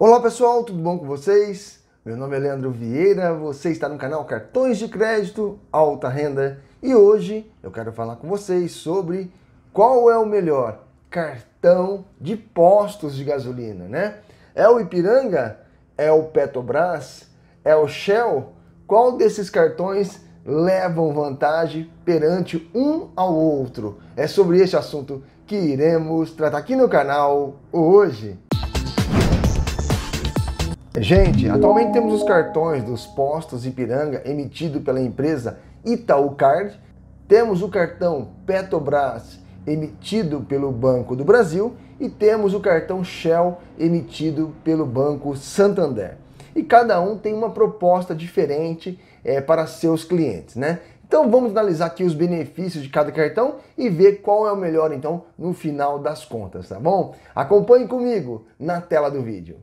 Olá pessoal, tudo bom com vocês? Meu nome é Leandro Vieira, você está no canal Cartões de Crédito Alta Renda e hoje eu quero falar com vocês sobre qual é o melhor cartão de postos de gasolina, né? É o Ipiranga? É o Petrobras? É o Shell? Qual desses cartões levam vantagem perante um ao outro? É sobre este assunto que iremos tratar aqui no canal hoje. Gente, atualmente temos os cartões dos postos Ipiranga emitido pela empresa Itaú Card, temos o cartão Petrobras emitido pelo Banco do Brasil e temos o cartão Shell emitido pelo Banco Santander. E cada um tem uma proposta diferente é, para seus clientes, né? Então vamos analisar aqui os benefícios de cada cartão e ver qual é o melhor então no final das contas, tá bom? Acompanhe comigo na tela do vídeo.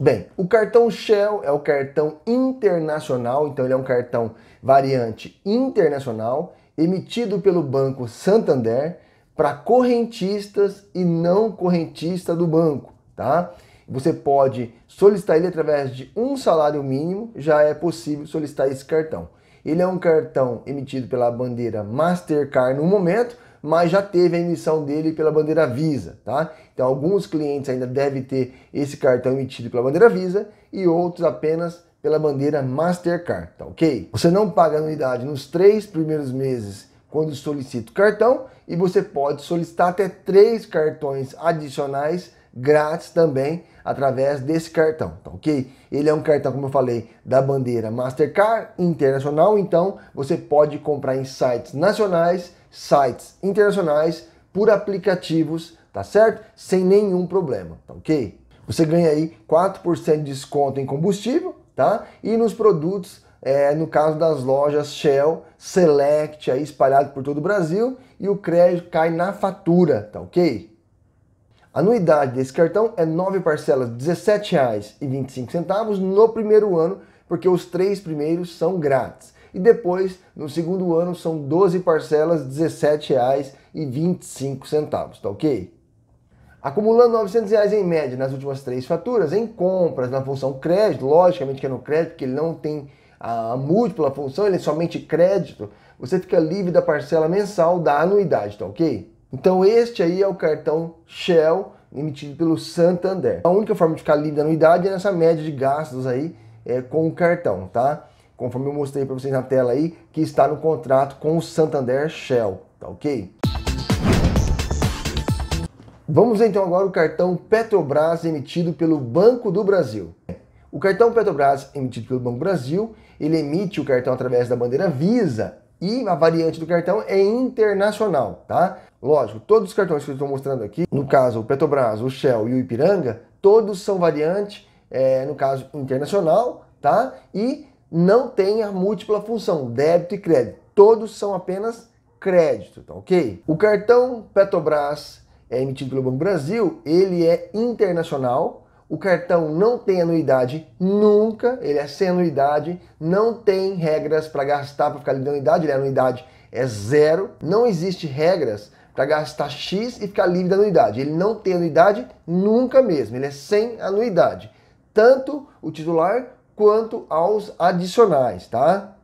Bem, o cartão Shell é o cartão internacional, então ele é um cartão variante internacional emitido pelo Banco Santander para correntistas e não correntista do banco, tá? Você pode solicitar ele através de um salário mínimo, já é possível solicitar esse cartão. Ele é um cartão emitido pela bandeira Mastercard no momento, mas já teve a emissão dele pela bandeira Visa, tá? Então alguns clientes ainda devem ter esse cartão emitido pela bandeira Visa e outros apenas pela bandeira Mastercard, tá ok? Você não paga anuidade nos três primeiros meses quando solicita o cartão e você pode solicitar até três cartões adicionais grátis também através desse cartão, tá ok? Ele é um cartão, como eu falei, da bandeira Mastercard internacional, então você pode comprar em sites nacionais, sites internacionais, por aplicativos, tá certo? Sem nenhum problema, tá ok? Você ganha aí 4% de desconto em combustível, tá? E nos produtos é, no caso das lojas Shell, Select, aí espalhado por todo o Brasil, e o crédito cai na fatura, tá ok? A anuidade desse cartão é nove parcelas de R$ 17,25 no primeiro ano, porque os três primeiros são grátis. E depois, no segundo ano, são 12 parcelas de R$ 17,25, tá ok? Acumulando R$ 900 reais em média nas últimas três faturas, em compras na função crédito, logicamente que é no crédito, porque ele não tem a múltipla função, ele é somente crédito, você fica livre da parcela mensal da anuidade, tá ok? Então este aí é o cartão Shell emitido pelo Santander. A única forma de ficar livre da anuidade é nessa média de gastos aí é, com o cartão, tá? Conforme eu mostrei para vocês na tela aí, que está no contrato com o Santander Shell, tá ok? Vamos então agora o cartão Petrobras emitido pelo Banco do Brasil. O cartão Petrobras emitido pelo Banco do Brasil, ele emite o cartão através da bandeira Visa e a variante do cartão é internacional, tá? Lógico, todos os cartões que eu estou mostrando aqui, no caso o Petrobras, o Shell e o Ipiranga, todos são variante, é, no caso internacional, tá? E não tem a múltipla função, débito e crédito. Todos são apenas crédito, tá ok? O cartão Petrobras é emitido pelo Banco Brasil, ele é internacional, o cartão não tem anuidade nunca, ele é sem anuidade, não tem regras para gastar, para ficar livre de anuidade, ele é anuidade é zero, não existe regras para gastar X e ficar livre da anuidade. Ele não tem anuidade nunca mesmo, ele é sem anuidade, tanto o titular quanto aos adicionais, tá?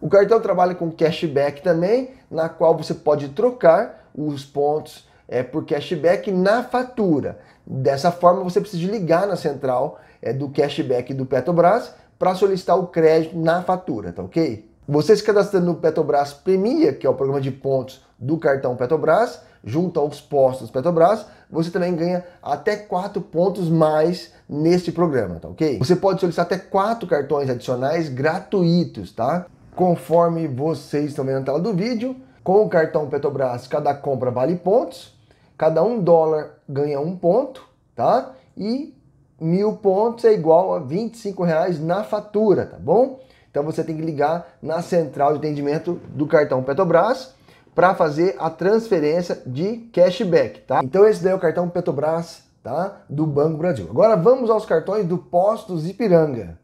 O cartão trabalha com cashback também, na qual você pode trocar os pontos é, por cashback na fatura. Dessa forma, você precisa ligar na central é, do cashback do Petrobras para solicitar o crédito na fatura, tá ok? Você se cadastrando no Petrobras Premia, que é o programa de pontos do cartão Petrobras, junto aos postos Petrobras, você também ganha até 4 pontos mais neste programa, tá ok? Você pode solicitar até 4 cartões adicionais gratuitos, tá? Conforme vocês estão vendo na tela do vídeo, com o cartão Petrobras, cada compra vale pontos. Cada um dólar ganha um ponto, tá? E mil pontos é igual a 25 reais na fatura, tá bom? Então você tem que ligar na central de atendimento do cartão Petrobras para fazer a transferência de cashback, tá? Então esse daí é o cartão Petrobras, tá? Do Banco Brasil. Agora vamos aos cartões do Postos Ipiranga.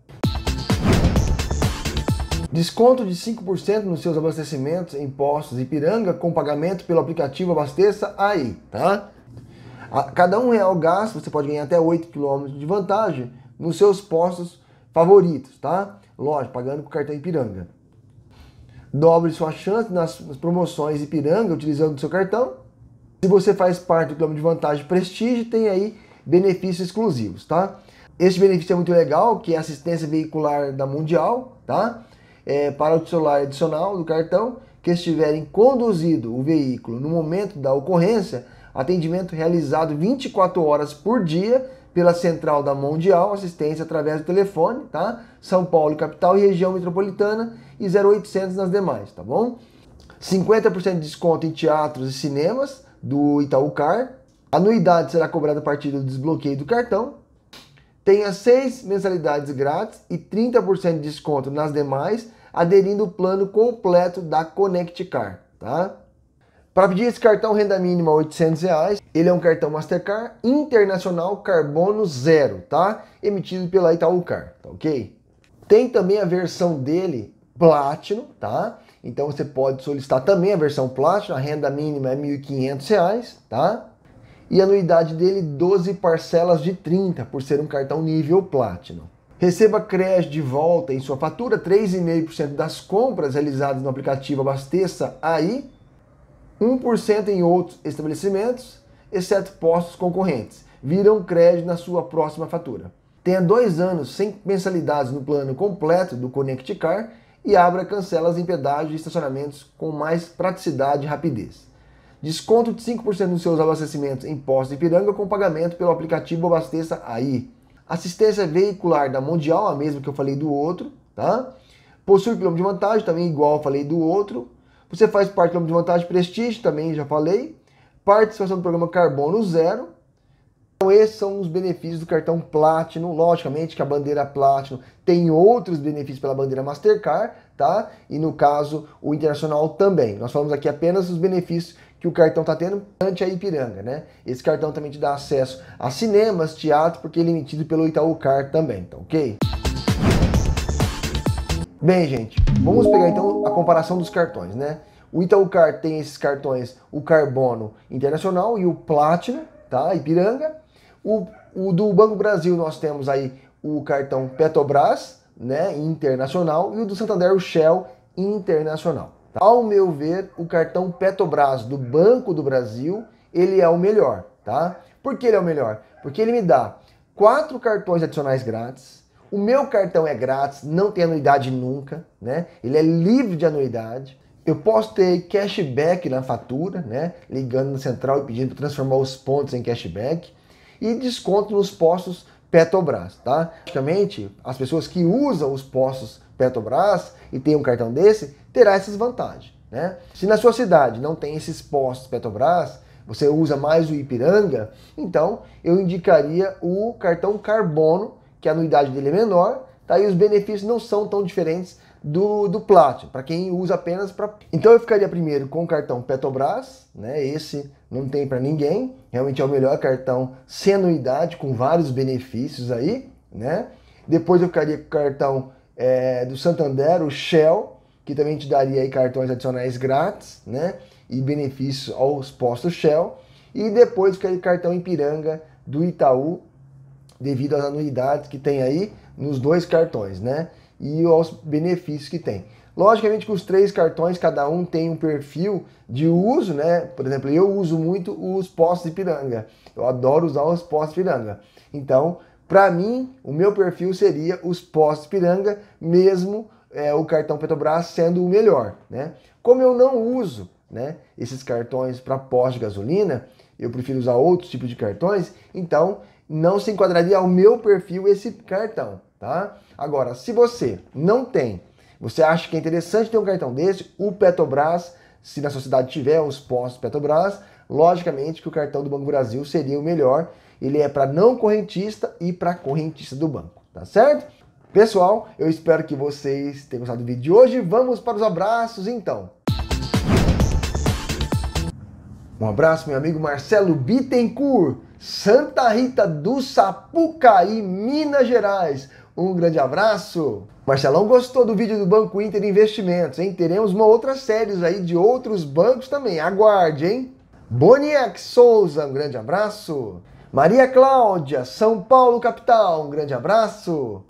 Desconto de 5% nos seus abastecimentos em postos Ipiranga com pagamento pelo aplicativo Abasteça Aí, tá? A cada um real gasto, você pode ganhar até 8 km de vantagem nos seus postos favoritos, tá? Lógico, pagando com cartão Ipiranga. Dobre sua chance nas, nas promoções Ipiranga utilizando o seu cartão. Se você faz parte do plano de vantagem Prestige, tem aí benefícios exclusivos, tá? Este benefício é muito legal, que é assistência veicular da Mundial, tá? é, para o titular adicional do cartão que estiverem conduzido o veículo no momento da ocorrência, atendimento realizado 24 horas por dia pela Central da Mundial, assistência através do telefone, tá? São Paulo, capital e região metropolitana e 0800 nas demais, tá bom? 50% de desconto em teatros e cinemas do Itaú Car. Anuidade será cobrada a partir do desbloqueio do cartão, Tenha seis mensalidades grátis e 30% de desconto nas demais, aderindo o plano completo da Connect Car, tá? Para pedir esse cartão renda mínima R$ reais, ele é um cartão Mastercard Internacional Carbono Zero, tá? Emitido pela Itaú Car, tá ok? Tem também a versão dele Platinum, tá? Então você pode solicitar também a versão Platinum, a renda mínima é R$ 1.500, tá? e anuidade dele 12 parcelas de 30 por ser um cartão nível Platinum. Receba crédito de volta em sua fatura 3,5% das compras realizadas no aplicativo Abasteça aí, 1% em outros estabelecimentos, exceto postos concorrentes. Viram crédito na sua próxima fatura. Tenha dois anos sem mensalidades no plano completo do Connect Car e abra cancelas em pedágio e estacionamentos com mais praticidade e rapidez. Desconto de 5% nos seus abastecimentos em postos de Ipiranga com pagamento pelo aplicativo Abasteça Aí. Assistência veicular da Mundial, a mesma que eu falei do outro, tá? Possui quilômetro de vantagem, também igual falei do outro. Você faz parte do quilômetro de vantagem Prestige também já falei. Participação do programa Carbono Zero. Então, esses são os benefícios do cartão Platinum. Logicamente que a bandeira Platinum tem outros benefícios pela bandeira Mastercard, tá? E no caso, o Internacional também. Nós falamos aqui apenas dos benefícios que o cartão está tendo ante a Ipiranga, né? Esse cartão também te dá acesso a cinemas, teatro, porque ele é emitido pelo Itaú Card também, tá ok? Bem, gente, vamos pegar então a comparação dos cartões, né? O Itaú Card tem esses cartões, o Carbono Internacional e o Platinum, tá? Ipiranga. O, o do Banco Brasil nós temos aí o cartão Petrobras, né, internacional, e o do Santander o Shell internacional. Tá? Ao meu ver, o cartão Petrobras do Banco do Brasil, ele é o melhor, tá? Por que ele é o melhor? Porque ele me dá quatro cartões adicionais grátis. O meu cartão é grátis, não tem anuidade nunca, né? Ele é livre de anuidade. Eu posso ter cashback na fatura, né? Ligando no central e pedindo para transformar os pontos em cashback e desconto nos postos Petrobras, tá? Justamente, as pessoas que usam os postos Petrobras e tem um cartão desse, terá essas vantagens, né? Se na sua cidade não tem esses postos Petrobras, você usa mais o Ipiranga, então eu indicaria o cartão Carbono, que a anuidade dele é menor, tá? E os benefícios não são tão diferentes do, do Platinum, para quem usa apenas para... Então eu ficaria primeiro com o cartão Petrobras, né? Esse não tem para ninguém. Realmente é o melhor cartão sem anuidade, com vários benefícios aí, né? Depois eu ficaria com o cartão é, do Santander, o Shell, que também te daria aí cartões adicionais grátis, né? E benefícios aos postos Shell. E depois eu ficaria com o cartão Ipiranga do Itaú, devido às anuidades que tem aí nos dois cartões, né? E aos benefícios que tem. Logicamente que os três cartões, cada um tem um perfil de uso, né? Por exemplo, eu uso muito os postos de piranga. Eu adoro usar os postos de piranga. Então, para mim, o meu perfil seria os postos piranga, mesmo é, o cartão Petrobras sendo o melhor, né? Como eu não uso né, esses cartões para pós de gasolina, eu prefiro usar outros tipos de cartões, então não se enquadraria ao meu perfil esse cartão, tá? Agora, se você não tem você acha que é interessante ter um cartão desse? O Petrobras, se na sociedade tiver os postos Petrobras, logicamente que o cartão do Banco Brasil seria o melhor. Ele é para não correntista e para correntista do banco, tá certo? Pessoal, eu espero que vocês tenham gostado do vídeo de hoje. Vamos para os abraços então. Um abraço, meu amigo Marcelo Bittencourt, Santa Rita do Sapucaí, Minas Gerais. Um grande abraço. Marcelão gostou do vídeo do Banco Inter Investimentos, hein? Teremos uma outra série aí de outros bancos também. Aguarde, hein? Boniac Souza, um grande abraço. Maria Cláudia, São Paulo capital, um grande abraço.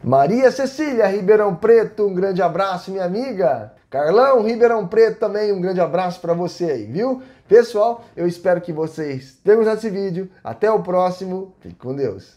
Maria Cecília Ribeirão Preto, um grande abraço, minha amiga. Carlão Ribeirão Preto também, um grande abraço para você aí, viu? Pessoal, eu espero que vocês tenham gostado desse vídeo. Até o próximo. Fique com Deus.